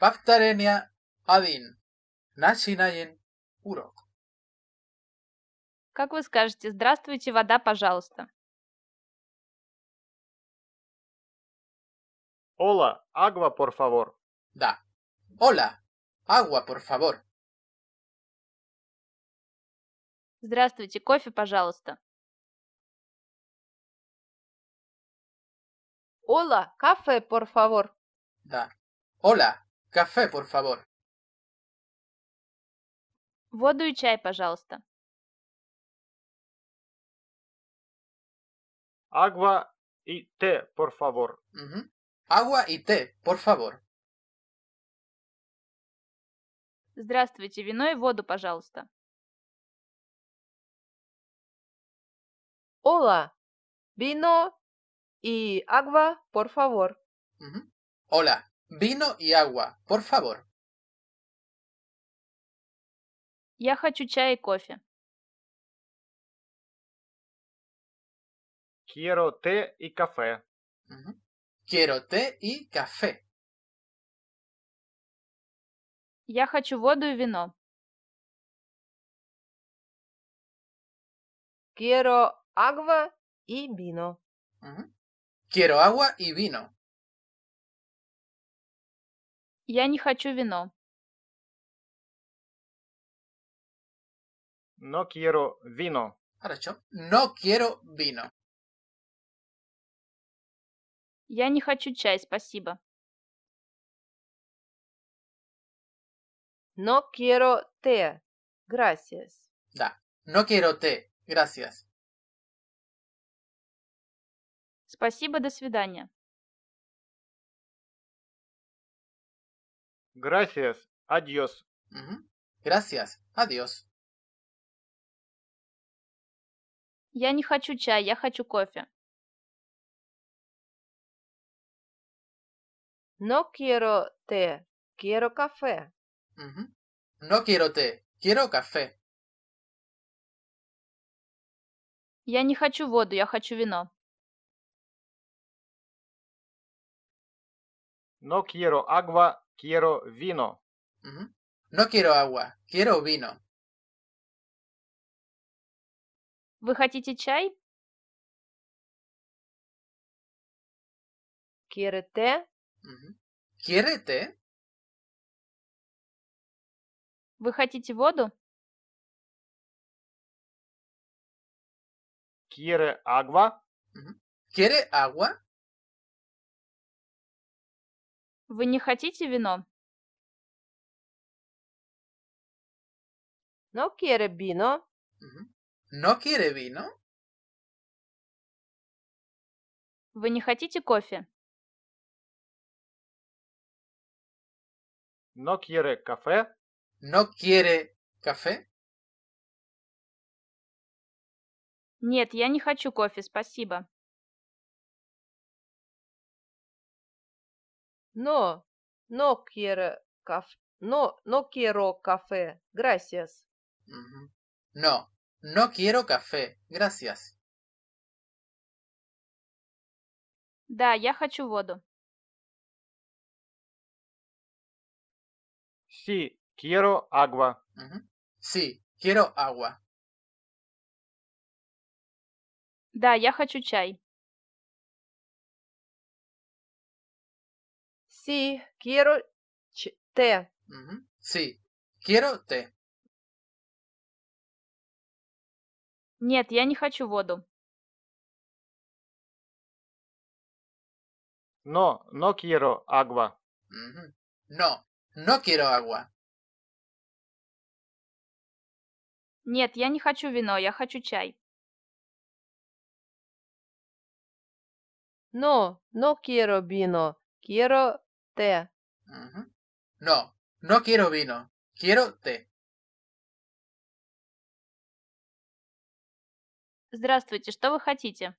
Paftarenia один, Насинаин урок. Как вы скажете «Здравствуйте, вода, пожалуйста»? Hola agua por favor. Да. Hola agua por favor. Здравствуйте, кофе, пожалуйста. Hola кафе, por favor. Да. Hola Кафе, por favor. Воду и чай, пожалуйста. Агва и те, por favor. Угу. Агва и те, por favor. Здравствуйте, вино и воду, пожалуйста. Ола, вино и агва, por favor. Угу. Hola, Vino y agua, por favor. Я хочу чай и Quiero té y café. Quiero té y café. Я хочу воду и вино. Quiero agua y vino. Quiero agua y vino. я не хочу вино No quiero vino. Хорошо. No quiero vino. Я не хочу чай, спасибо. No quiero té. Gracias. Да. No quiero té. Gracias. Спасибо, до свидания. Gracias. Adiós. Gracias. Adiós. Я не хочу чай, я хочу кофе. No quiero té, quiero café. No quiero té, quiero café. Я не хочу воду, я хочу вино. No quiero agua, Quiero vino. No quiero agua, quiero vino. Вы хотите чай? Quiere té. té. Вы хотите воду? Quiere agua. Quiere agua. вы не хотите вино No quiere vino. No quiere vino. Вы не хотите кофе? No quiere café. No quiere café. Нет, я не хочу кофе, спасибо. No, no quiero café. No, no quiero café. Gracias. No, no quiero café. Gracias. Да, я Sí, quiero agua. Sí, quiero agua. Да, я хочу Sí, quiero té. Угу. Sí, quiero té. Нет, я не хочу воду. No, no quiero agua. Угу. No, no quiero agua. Нет, я не хочу вино, я хочу чай. No, no quiero vino, quiero Т. Ujú. No, no quiero vino, quiero té. Здравствуйте, что вы хотите?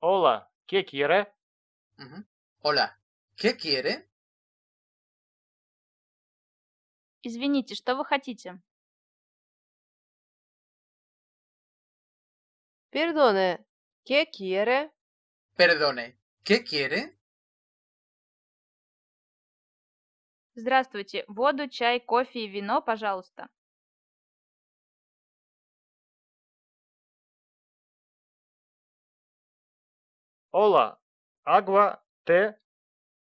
Hola, ¿qué quiere? Ujú. Hola, ¿qué quiere? Извините, что вы хотите? Perdone, ¿qué quiere? Perdone, ¿qué quiere? Здравствуйте, воду, чай, кофе и вино, пожалуйста. Hola, agua, té,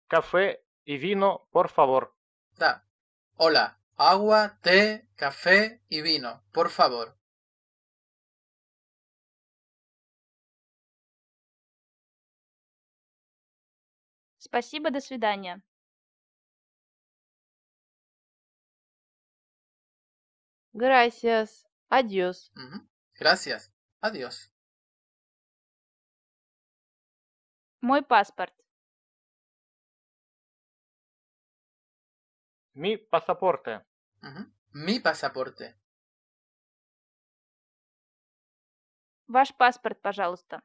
café y vino, por favor. Da. Hola, agua, té, café y vino, por favor. спасибо до свидания Gracias. Adiós. Gracias. Adiós. Мой паспорт. Mi pasaporte. Mi pasaporte. Ваш паспорт, пожалуйста.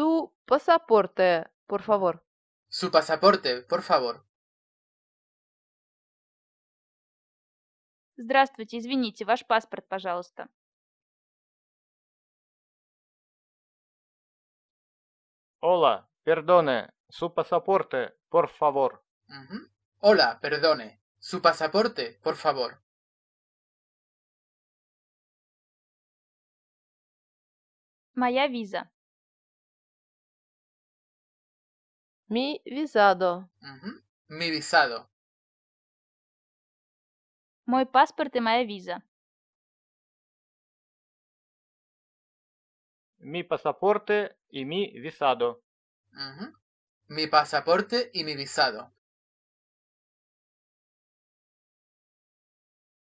Su pasaporte, por favor. Su pasaporte, por favor. Здравствуйте, извините, ваш паспорт, пожалуйста. Hola, perdone, su pasaporte, por favor. Uh -huh. Hola, perdone, su pasaporte, por favor. Моя виза. Mi visado. Mi visado. muy paszport i Mi pasaporte y mi visado. Mi pasaporte y mi visado.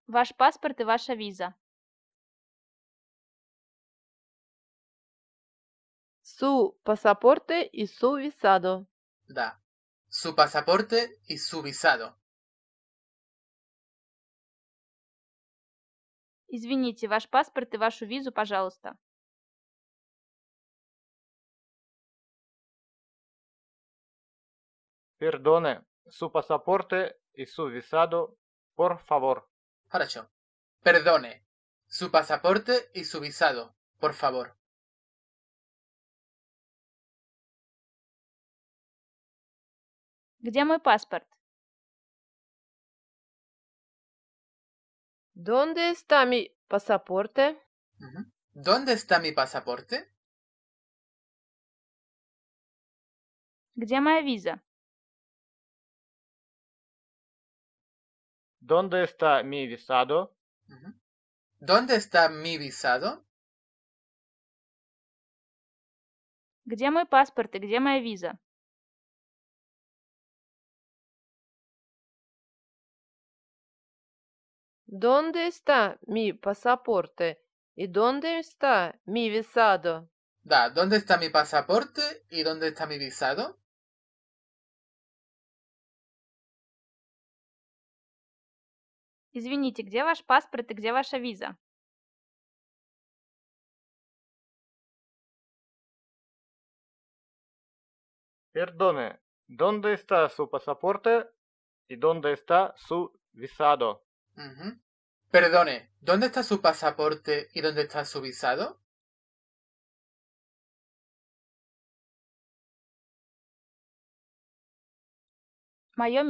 Ваш паспорт и ваша visa Su pasaporte y su visado da su pasaporte y su visado. Извините, ваш паспорт и вашу визу, Perdone, su pasaporte y su visado, por favor. Perdone, su pasaporte y su visado, por favor. Где мой паспорт? ¿Dónde está mi pasaporte? ¿Dónde está mi pasaporte? Где моя виза? ¿Dónde está mi visado? ¿Dónde está mi visado? Где мой паспорт и где моя виза? ¿Dónde está mi pasaporte? ¿Y dónde está mi visado? Da, ¿dónde está mi pasaporte? ¿Y dónde está mi visado? Извините, Perdone, ¿dónde está su pasaporte y dónde está su visado? Perdone, ¿dónde está su pasaporte y dónde está su visado? Mayo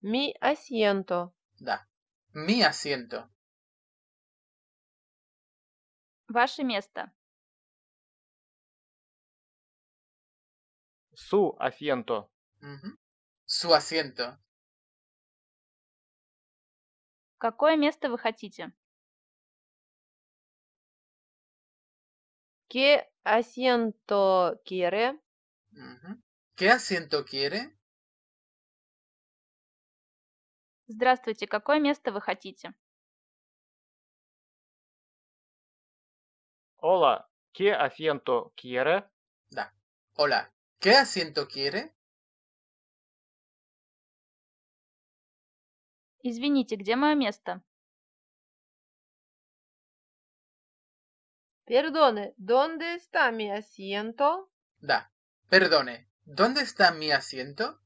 Mi asiento. Da. Mi asiento. Ваше место. Su asiento. su asiento. Какое место вы хотите? ¿Qué asiento quiere? ¿Qué asiento quiere? Здравствуйте, какое место вы хотите? Hola, ¿qué asiento quiere? Да. Hola, ¿qué asiento quiere? извините где мое место Perdone, ¿dónde está mi asiento? Da. Perdone, ¿dónde está mi asiento?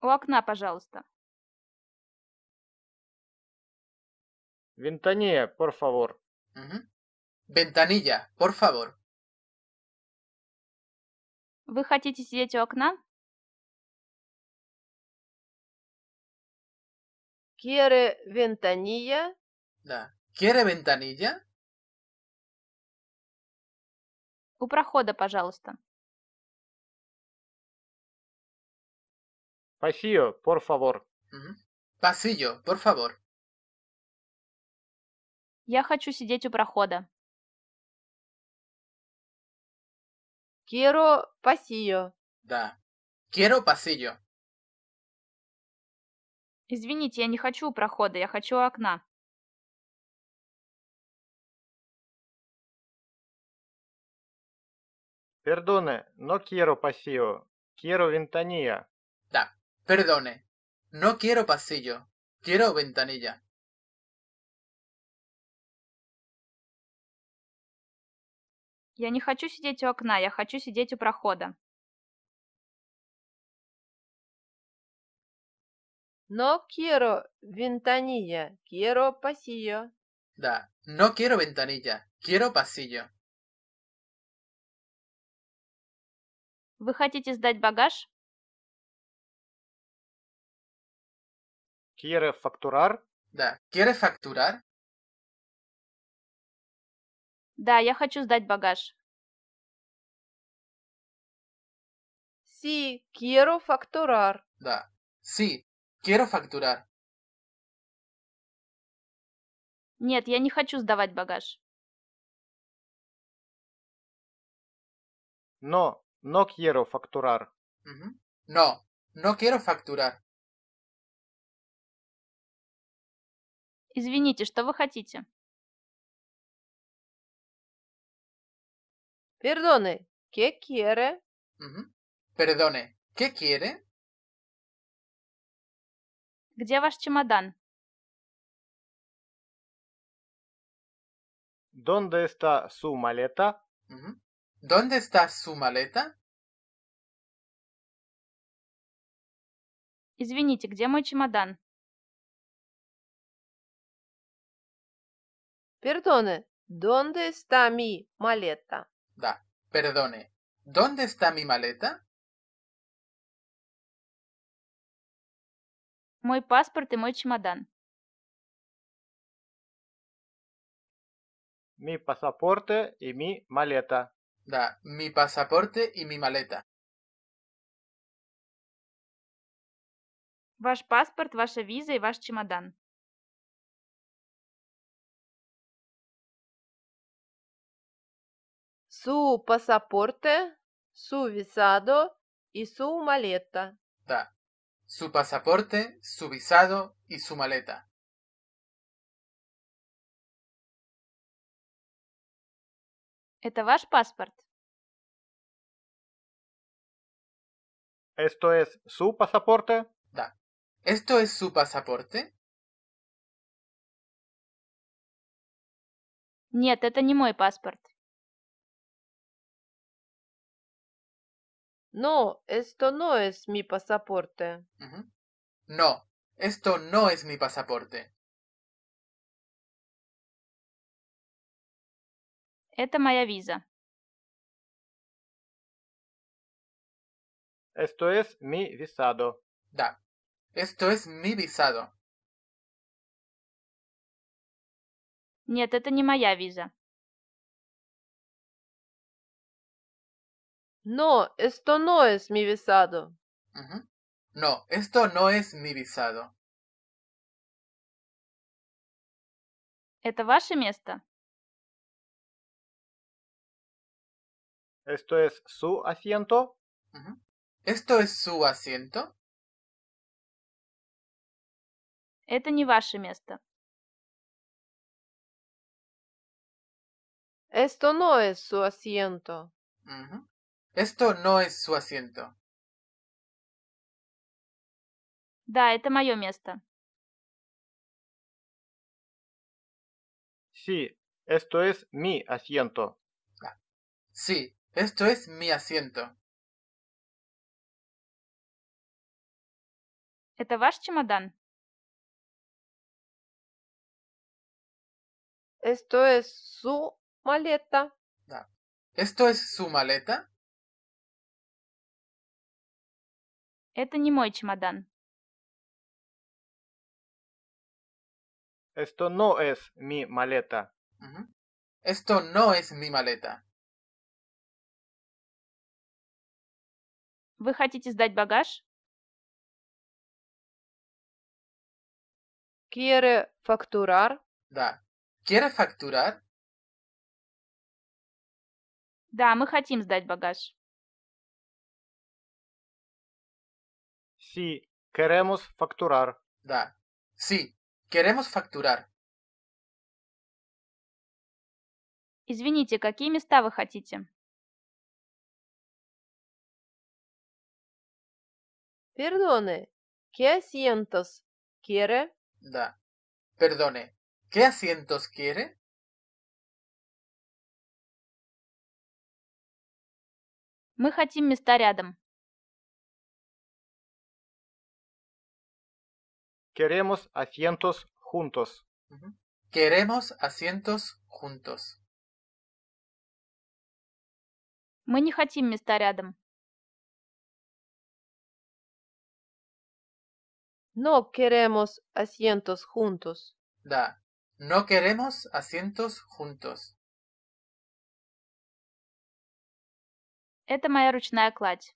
У окна, пожалуйста. Вентания, por favor. Вентанilla, uh -huh. por favor. Вы хотите сидеть у окна? ¿Quiere ventanilla? Да. ¿Quiere ventanilla? У прохода, пожалуйста. Pasillo, por favor. Угу. Pasillo, por favor. Я хочу сидеть у прохода. Quiero pasillo. Да. Quiero pasillo извините я не хочу у прохода я хочу у окна Perdone, no quiero pasillo, quiero ventanilla. Da, perdone, no quiero pasillo, quiero ventanilla. Я не хочу сидеть у окна, я хочу сидеть у прохода. No quiero ventanilla, quiero pasillo. Да, no quiero ventanilla, quiero pasillo. Вы хотите сдать багаж? Quiere facturar? Да, quiere facturar? Да, я хочу сдать багаж. Sí, quiero facturar. Да, sí, Quiero facturar. Нет, я не хочу сдавать багаж. No, no quiero facturar. Угу. No, no quiero facturar. Извините, что вы хотите? Perdone, ¿qué quiere? Угу. Perdone, ¿qué quiere? где ваш чемодан ¿Dónde está su maleta? ¿Dónde está su maleta? Извините, где мой чемодан? Perdone, ¿dónde está mi maleta? Da, perdone, ¿dónde está mi maleta? мой паспорт и мой чемодан. Mi pasaporte y mi maleta. Да, mi pasaporte y mi maleta. Ваш паспорт, ваша виза и ваш чемодан. Su pasaporte, su visado y su maleta. Да, su pasaporte, su visado y su maleta. ¿Esto es su pasaporte? Da. ¿Esto es su pasaporte? Нет, no es mi pasaporte. No, esto no es mi pasaporte. No, esto no es mi pasaporte. Это моя Esto es mi visado. Da. Esto es mi visado. Нет, это не моя visa. No, esto no es mi visado. No, esto no es mi visado. ¿Это ваше место? ¿Esto es su asiento? ¿Esto es su asiento? Это не ваше место. Esto no es su asiento. Esto no es su asiento. Да, это este Sí, esto es mi asiento. Sí, esto es mi asiento. Esto es su maleta. Esto es su maleta. Это не мой чемодан. Esto no es mi maleta. Esto no es mi maleta. Вы хотите сдать багаж? Quiere facturar? Да. Quiere facturar? Да, мы хотим сдать багаж. Sí, queremos facturar. Да. Sí, queremos facturar. Извините, какие места вы хотите? Perdone, ¿qué asientos quiere? Да. Perdone, ¿qué asientos quiere? Мы хотим места рядом. Queremos asientos juntos. Queremos asientos juntos. No queremos asientos juntos. Da. No queremos asientos juntos. Это моя ручная кладь.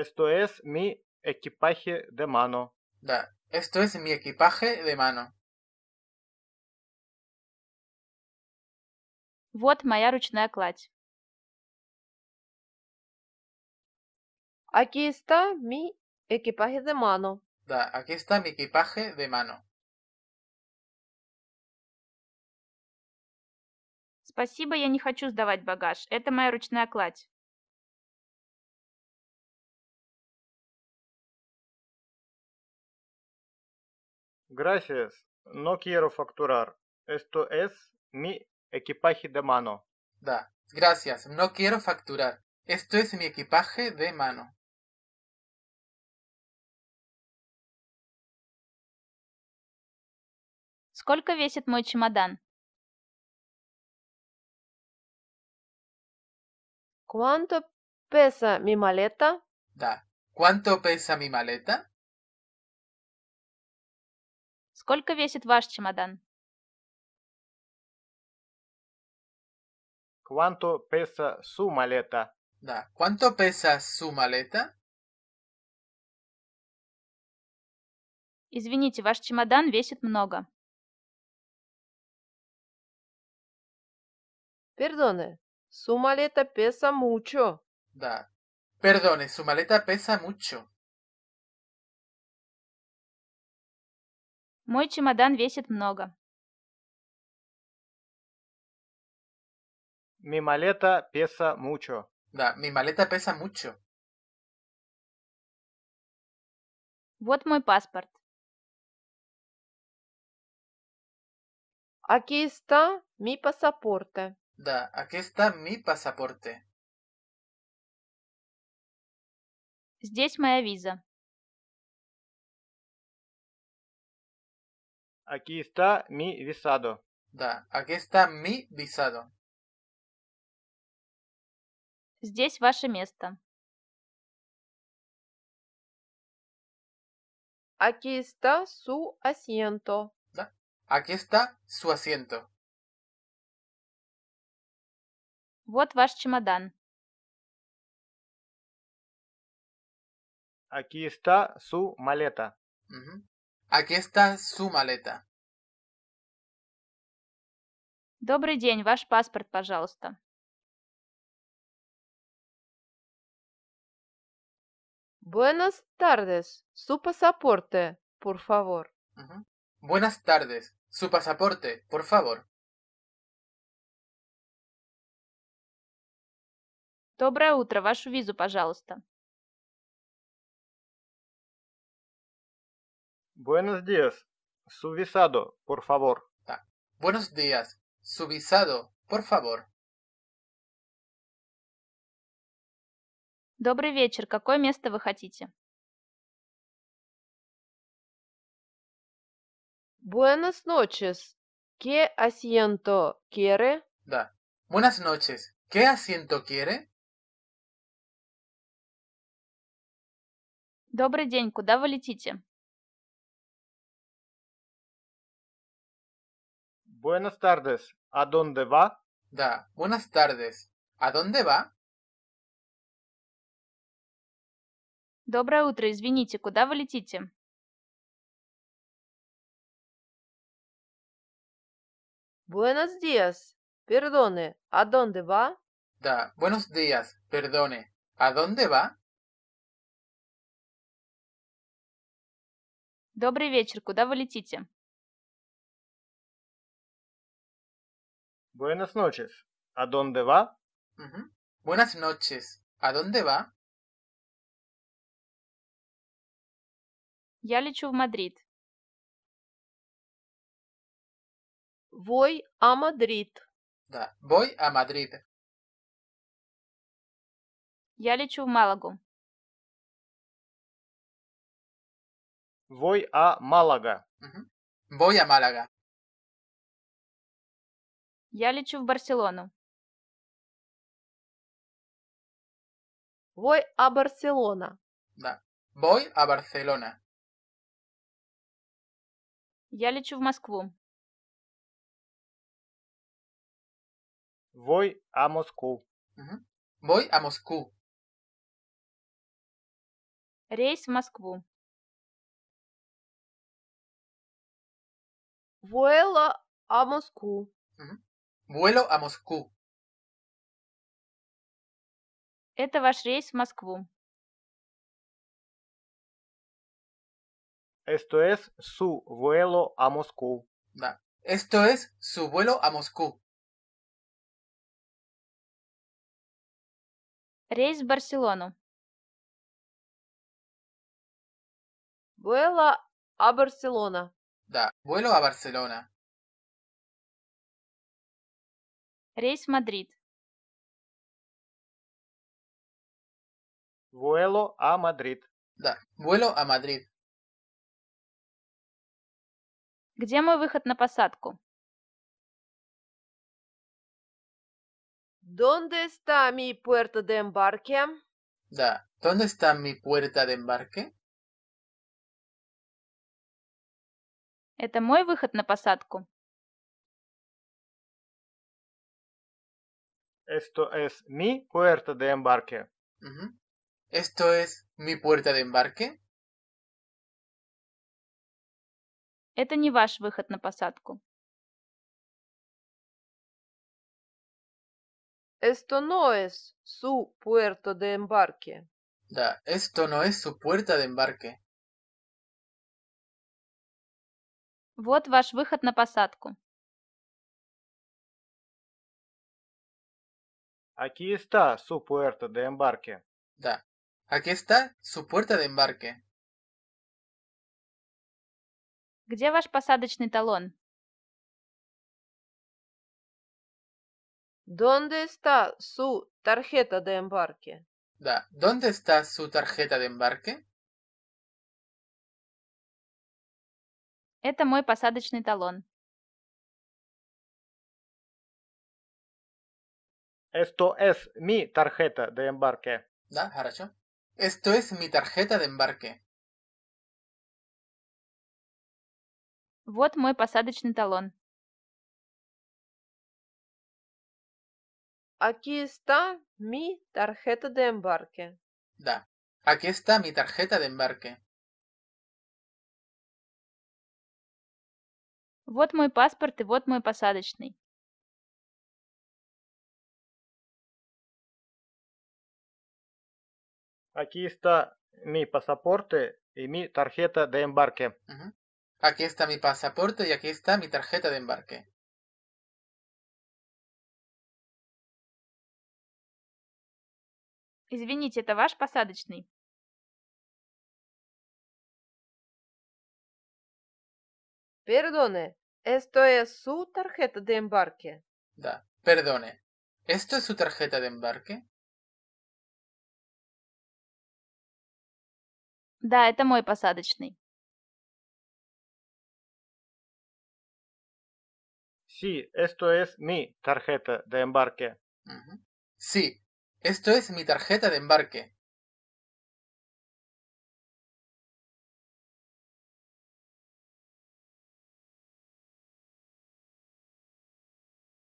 Esto es mi equipaje de mano. Да, esto es mi equipaje de mano. Вот моя ручная кладь. Aquí está mi equipaje de mano. Да, aquí está mi equipaje de mano. Спасибо, я не хочу сдавать багаж. Это моя ручная кладь. Gracias, no quiero facturar. Esto es mi equipaje de mano. Da, gracias, no quiero facturar. Esto es mi equipaje de mano. ¿Cuánto pesa mi maleta? Da. ¿Cuánto pesa mi maleta? сколько весит ваш чемодан ¿Cuánto pesa su maleta? Да. ¿Cuánto pesa su maleta? Извините, ваш чемодан весит много. Perdone, su maleta pesa mucho. Да. Perdone, su maleta pesa mucho. мой чемодан весит много Mi maleta pesa mucho. Да, mi maleta pesa mucho. Вот мой паспорт. Aquí está mi pasaporte. Да, aquí está mi pasaporte. Здесь моя виза. Aquí está mi visado. Да, aquí está mi visado. Здесь ваше место. Aquí está su asiento. Да, aquí está su asiento. Вот ваш чемодан. Aquí está su maleta. Угу. Aquí está su maleta. Добрый день, ваш паспорт, пожалуйста. Buenas tardes, su pasaporte, por favor. Buenas tardes, su pasaporte, por favor. Доброе утро, вашу визу, пожалуйста. Buenos días. Su visado, por favor. Ah, buenos días. Su visado, por favor. Добрый вечер. Какое место вы хотите? Buenas noches. ¿Qué asiento quiere? Da. Buenas noches. ¿Qué asiento quiere? Добрый день. Куда вы Buenas tardes, ¿a dónde va? Da, buenas tardes, ¿a dónde va? Доброе утро, извините, куда вы летите? Buenos días, perdone, ¿a dónde va? Da, buenos días, perdone, ¿a dónde va? Добрый вечер, куда вы летите? Buenas noches. ¿A dónde va? Buenas noches. ¿A dónde va? Ya лечу Madrid. Voy a Madrid. voy a Madrid. Ya лечу в Voy a Málaga. Voy a Málaga. Я лечу в Барселону. Voy a Barcelona. Да. Voy a Barcelona. Я лечу в Москву. Voy a Moscú. Угу. Voy a Moscú. Рейс в Москву. Vuelo a Moscú. Угу. Vuelo a Moscú. Esto es su vuelo a Moscú. Esto es su vuelo a Moscú. Reis Barcelona. Vuelo a Barcelona. Vuelo a Barcelona. рейс в Мадрид Vuelo a Madrid. Да, vuelo a Madrid. Где мой выход на посадку? ¿Dónde está mi puerta de embarque? Да, ¿dónde está mi puerta de embarque? Это мой выход на посадку. Esto es mi puerta de embarque. Esto es mi puerta de embarque. Это не ваш выход на посадку. Esto no es su puerto de embarque. Да, esto no es su puerta de embarque. Вот ваш выход на посадку. Aquí está su puerta de embarque. Da. Aquí está su puerta de embarque. Где ваш посадочный талон? ¿Dónde está su tarjeta de embarque? Da. ¿Dónde está su tarjeta de embarque? Это мой посадочный талон. Esto es mi tarjeta de embarque. Da, haracho. Esto es mi tarjeta de embarque. Вот мой посадочный талон. Aquí está mi tarjeta de embarque. Da. Aquí está mi tarjeta de embarque. Вот мой паспорт и вот мой посадочный. Aquí está mi pasaporte y mi tarjeta de embarque. Aquí está mi pasaporte y aquí está mi tarjeta de embarque. Извините, это Perdone, esto es su tarjeta de embarque. Da, perdone. ¿Esto es su tarjeta de embarque? Да, это мой посадочный. Sí, esto es mi tarjeta de embarque. Uh -huh. Sí, esto es mi tarjeta de embarque.